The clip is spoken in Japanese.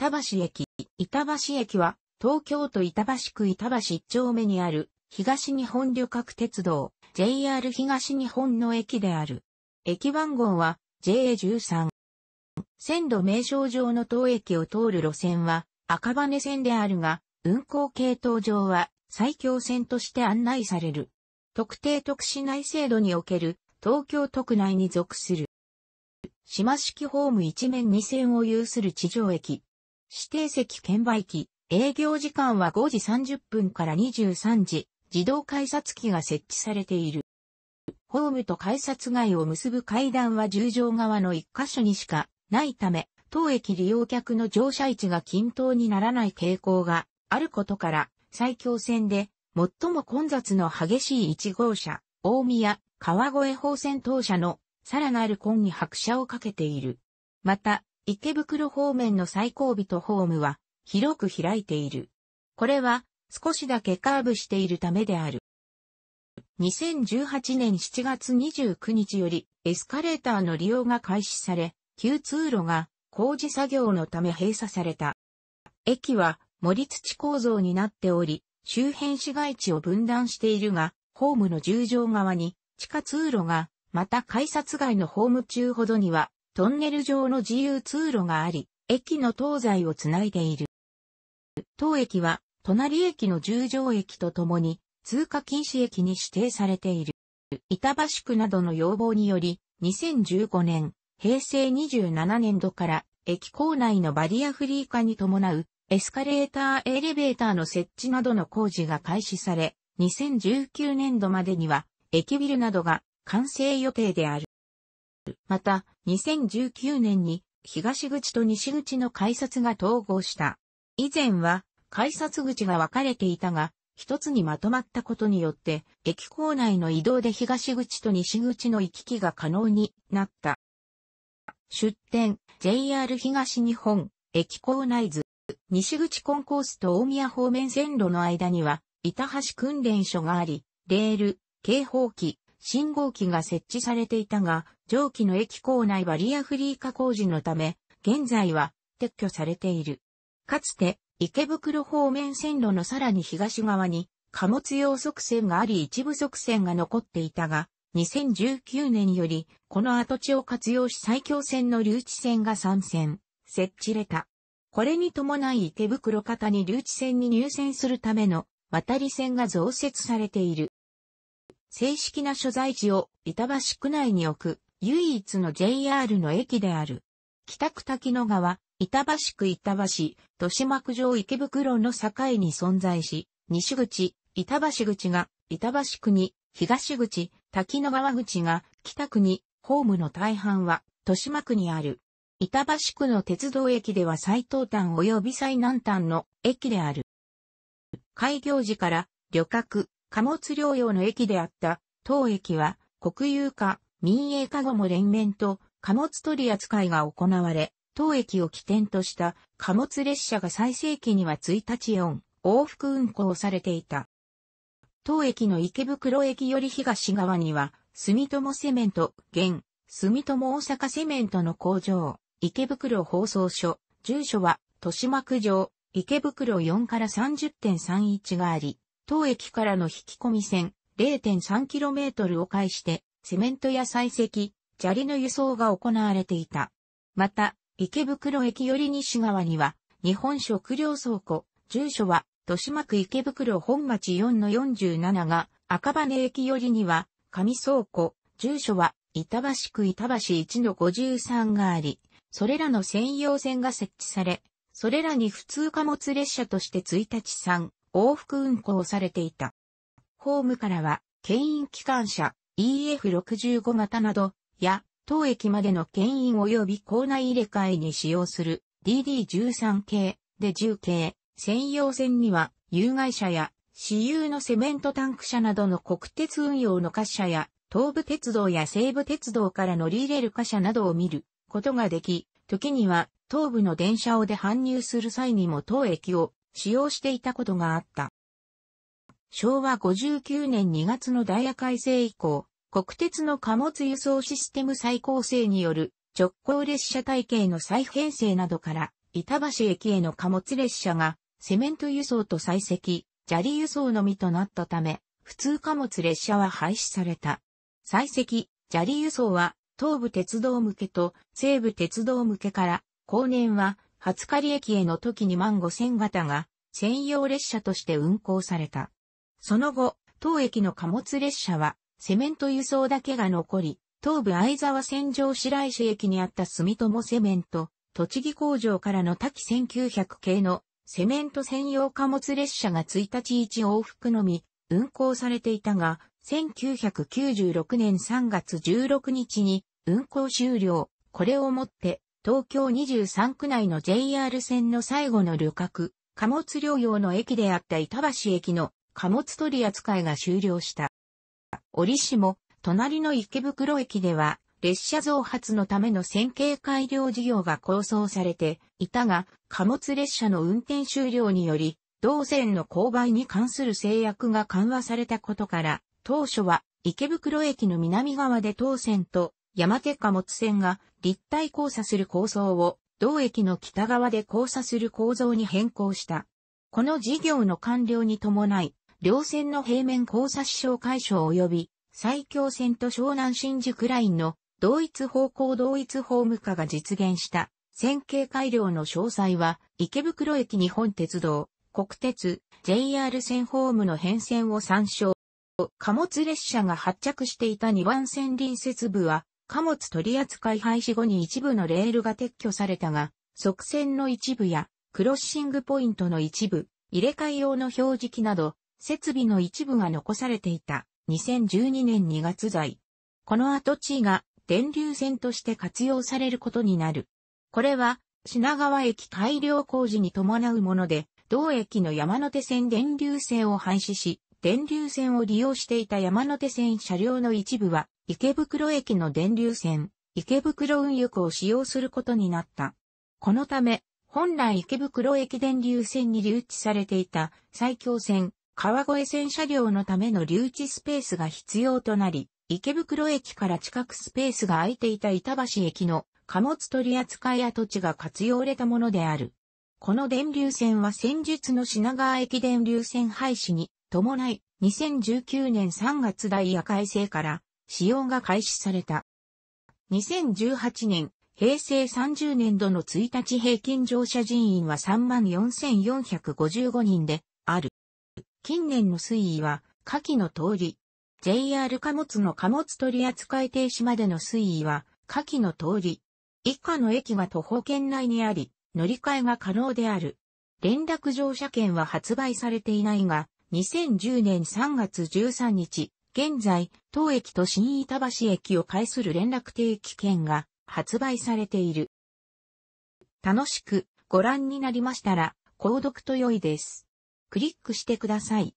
板橋駅。板橋駅は、東京都板橋区板橋1丁目にある、東日本旅客鉄道、JR 東日本の駅である。駅番号は、JA13。線路名称上の当駅を通る路線は、赤羽線であるが、運行系統上は、最強線として案内される。特定特市内制度における、東京都区内に属する。島式ホーム一面二線を有する地上駅。指定席券売機、営業時間は5時30分から23時、自動改札機が設置されている。ホームと改札外を結ぶ階段は十条側の一箇所にしかないため、当駅利用客の乗車位置が均等にならない傾向があることから、埼京線で最も混雑の激しい1号車、大宮、川越方線当社のさらなる混に拍車をかけている。また、池袋方面の最後尾とホームは広く開いている。これは少しだけカーブしているためである。2018年7月29日よりエスカレーターの利用が開始され、旧通路が工事作業のため閉鎖された。駅は森土構造になっており、周辺市街地を分断しているが、ホームの十条側に地下通路が、また改札外のホーム中ほどにはトンネル上の自由通路があり、駅の東西をつないでいる。当駅は、隣駅の十条駅とともに、通過禁止駅に指定されている。板橋区などの要望により、2015年、平成27年度から、駅構内のバリアフリー化に伴う、エスカレーター、エレベーターの設置などの工事が開始され、2019年度までには、駅ビルなどが完成予定である。また、2019年に東口と西口の改札が統合した。以前は改札口が分かれていたが、一つにまとまったことによって、駅構内の移動で東口と西口の行き来が可能になった。出店、JR 東日本、駅構内図、西口コンコースと大宮方面線路の間には、板橋訓練所があり、レール、警報機、信号機が設置されていたが、上記の駅構内バリアフリー化工事のため、現在は撤去されている。かつて、池袋方面線路のさらに東側に、貨物用側線があり一部側線が残っていたが、2019年より、この跡地を活用し最強線の留置線が参線、設置れた。これに伴い池袋方に留置線に入線するための渡り線が増設されている。正式な所在地を板橋区内に置く唯一の JR の駅である。北区滝野川、板橋区板橋、豊島区上池袋の境に存在し、西口、板橋口が板橋区に、東口、滝野川口が北区に、ホームの大半は豊島区にある。板橋区の鉄道駅では最東端及び最南端の駅である。開業時から旅客、貨物療養の駅であった当駅は国有化、民営化後も連綿と貨物取り扱いが行われ、当駅を起点とした貨物列車が最盛期には1日4往復運行されていた。当駅の池袋駅より東側には、住友セメント、現、住友大阪セメントの工場、池袋放送所、住所は、豊島区上、池袋4から30.31があり、当駅からの引き込み線 0.3km を介して、セメントや採石、砂利の輸送が行われていた。また、池袋駅より西側には、日本食料倉庫、住所は、豊島区池袋本町4の47が、赤羽駅よりには、上倉庫、住所は、板橋区板橋1の53があり、それらの専用線が設置され、それらに普通貨物列車として1日3、往復運行されていた。ホームからは、牽引機関車 EF65 型など、や、当駅までの牽引及び構内入れ替えに使用する DD13 系で10系専用線には有害車や私有のセメントタンク車などの国鉄運用の貨車や東武鉄道や西武鉄道から乗り入れる貨車などを見ることができ、時には東部の電車をで搬入する際にも当駅を使用していたことがあった。昭和59年2月のダイヤ改正以降、国鉄の貨物輸送システム再構成による直行列車体系の再編成などから、板橋駅への貨物列車がセメント輸送と採石、砂利輸送のみとなったため、普通貨物列車は廃止された。採石、砂利輸送は東武鉄道向けと西武鉄道向けから、後年は初狩駅への時に万五千型が専用列車として運行された。その後、当駅の貨物列車はセメント輸送だけが残り、東部藍沢線上白石駅にあった住友セメント、栃木工場からの滝1900系のセメント専用貨物列車が1日1往復のみ運行されていたが、1996年3月16日に運行終了。これをもって東京23区内の JR 線の最後の旅客、貨物療養の駅であった板橋駅の貨物取り扱いが終了した。折しも、隣の池袋駅では、列車増発のための線形改良事業が構想されていたが、貨物列車の運転終了により、同線の勾配に関する制約が緩和されたことから、当初は池袋駅の南側で当線と山手貨物線が立体交差する構想を、同駅の北側で交差する構造に変更した。この事業の完了に伴い、両線の平面交差支障解消及び、埼京線と湘南新宿ラインの同一方向同一ホーム化が実現した。線形改良の詳細は、池袋駅日本鉄道、国鉄、JR 線ホームの変遷を参照。貨物列車が発着していた2番線隣接部は、貨物取扱廃止後に一部のレールが撤去されたが、側線の一部やクロッシングポイントの一部、入れ替え用の表示器など、設備の一部が残されていた2012年2月在。この跡地が電流線として活用されることになる。これは品川駅改良工事に伴うもので、同駅の山手線電流線を廃止し、電流線を利用していた山手線車両の一部は池袋駅の電流線、池袋運輸区を使用することになった。このため、本来池袋駅電流線に留置されていた埼京線、川越線車両のための留置スペースが必要となり、池袋駅から近くスペースが空いていた板橋駅の貨物取扱い跡地が活用れたものである。この電流線は先日の品川駅電流線廃止に伴い、2019年3月ダイヤ改正から使用が開始された。2018年、平成30年度の1日平均乗車人員は34,455人である。近年の推移は、下記の通り、JR 貨物の貨物取扱停止までの推移は、下記の通り、以下の駅が徒歩圏内にあり、乗り換えが可能である。連絡乗車券は発売されていないが、2010年3月13日、現在、当駅と新板橋駅を介する連絡定期券が発売されている。楽しくご覧になりましたら、購読と良いです。クリックしてください。